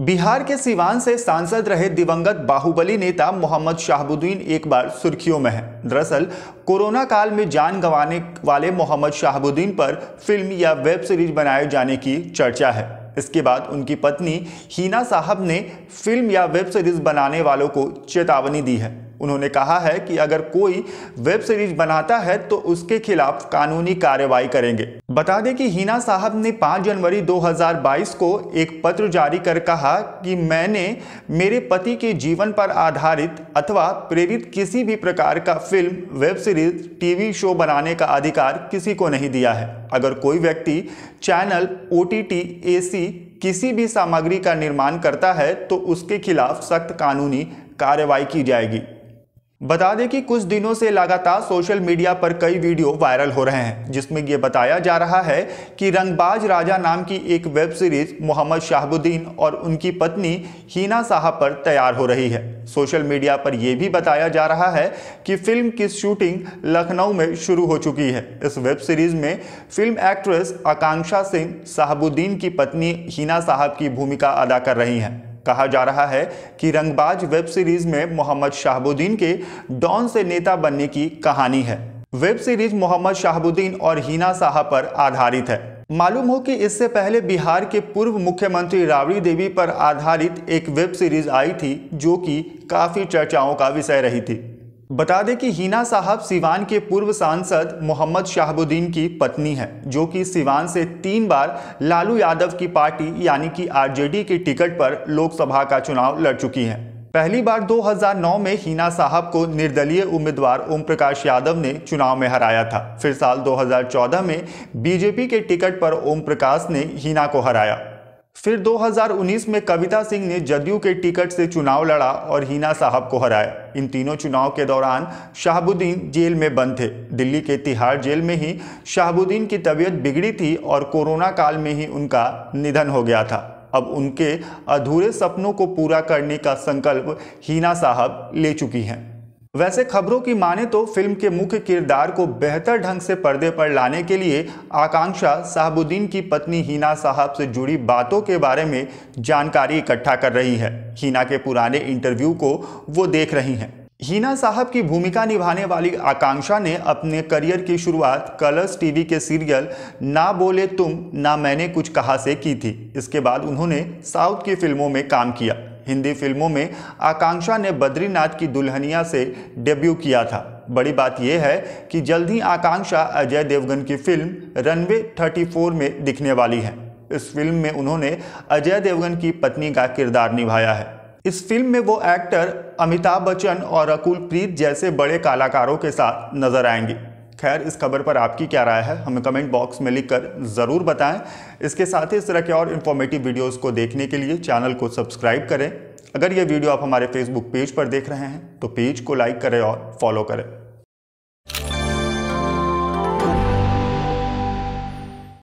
बिहार के सिवान से सांसद रहे दिवंगत बाहुबली नेता मोहम्मद शाहबुद्दीन एक बार सुर्खियों में हैं दरअसल कोरोना काल में जान गंवाने वाले मोहम्मद शाहबुद्दीन पर फिल्म या वेब सीरीज बनाए जाने की चर्चा है इसके बाद उनकी पत्नी हीना साहब ने फिल्म या वेब सीरीज बनाने वालों को चेतावनी दी है उन्होंने कहा है कि अगर कोई वेब सीरीज बनाता है तो उसके खिलाफ कानूनी कार्रवाई करेंगे बता दें कि हिना साहब ने 5 जनवरी 2022 को एक पत्र जारी कर कहा कि मैंने मेरे पति के जीवन पर आधारित अथवा प्रेरित किसी भी प्रकार का film web series TV show बनाने का अधिकार किसी को नहीं दिया है अगर कोई व्यक्ति चैनल ओ टी टी किसी भी सामग्री का निर्माण करता है तो उसके खिलाफ सख्त कानूनी कार्रवाई की जाएगी बता दें कि कुछ दिनों से लगातार सोशल मीडिया पर कई वीडियो वायरल हो रहे हैं जिसमें ये बताया जा रहा है कि रंगबाज राजा नाम की एक वेब सीरीज मोहम्मद शाहबुद्दीन और उनकी पत्नी हीना साहब पर तैयार हो रही है सोशल मीडिया पर यह भी बताया जा रहा है कि फिल्म की शूटिंग लखनऊ में शुरू हो चुकी है इस वेब सीरीज में फिल्म एक्ट्रेस आकांक्षा सिंह साहबुद्दीन की पत्नी हीना साहब की भूमिका अदा कर रही हैं कहा जा रहा है कि रंगबाज वेब सीरीज में मोहम्मद शाहबुद्दीन के डॉन से नेता बनने की कहानी है वेब सीरीज मोहम्मद शाहबुद्दीन और हीना साहा पर आधारित है मालूम हो कि इससे पहले बिहार के पूर्व मुख्यमंत्री राबड़ी देवी पर आधारित एक वेब सीरीज आई थी जो कि काफ़ी चर्चाओं का विषय रही थी बता दें कि हीना साहब सिवान के पूर्व सांसद मोहम्मद शाहबुद्दीन की पत्नी है जो कि सिवान से तीन बार लालू यादव की पार्टी यानी कि आरजेडी के टिकट पर लोकसभा का चुनाव लड़ चुकी हैं पहली बार 2009 में हीना साहब को निर्दलीय उम्मीदवार ओम प्रकाश यादव ने चुनाव में हराया था फिर साल 2014 में बीजेपी के टिकट पर ओम प्रकाश ने हीना को हराया फिर 2019 में कविता सिंह ने जदयू के टिकट से चुनाव लड़ा और हीना साहब को हराया इन तीनों चुनाव के दौरान शाहबुद्दीन जेल में बंद थे दिल्ली के तिहाड़ जेल में ही शाहबुद्दीन की तबीयत बिगड़ी थी और कोरोना काल में ही उनका निधन हो गया था अब उनके अधूरे सपनों को पूरा करने का संकल्प हीना साहब ले चुकी हैं वैसे खबरों की माने तो फिल्म के मुख्य किरदार को बेहतर ढंग से पर्दे पर लाने के लिए आकांक्षा साहबुद्दीन की पत्नी हीना साहब से जुड़ी बातों के बारे में जानकारी इकट्ठा कर रही है हीना के पुराने इंटरव्यू को वो देख रही हैं हीना साहब की भूमिका निभाने वाली आकांक्षा ने अपने करियर की शुरुआत कलर्स टीवी के सीरियल ना बोले तुम ना मैंने कुछ कहा से की थी इसके बाद उन्होंने साउथ की फिल्मों में काम किया हिंदी फिल्मों में आकांक्षा ने बद्रीनाथ की दुल्हनिया से डेब्यू किया था बड़ी बात यह है कि जल्द ही आकांक्षा अजय देवगन की फिल्म रनवे 34 में दिखने वाली है इस फिल्म में उन्होंने अजय देवगन की पत्नी का किरदार निभाया है इस फिल्म में वो एक्टर अमिताभ बच्चन और अकुल प्रीत जैसे बड़े कलाकारों के साथ नजर आएंगे खैर इस खबर पर आपकी क्या राय है हमें कमेंट बॉक्स में लिखकर ज़रूर बताएं इसके साथ ही इस तरह के और इन्फॉर्मेटिव वीडियोज़ को देखने के लिए चैनल को सब्सक्राइब करें अगर ये वीडियो आप हमारे फेसबुक पेज पर देख रहे हैं तो पेज को लाइक करें और फॉलो करें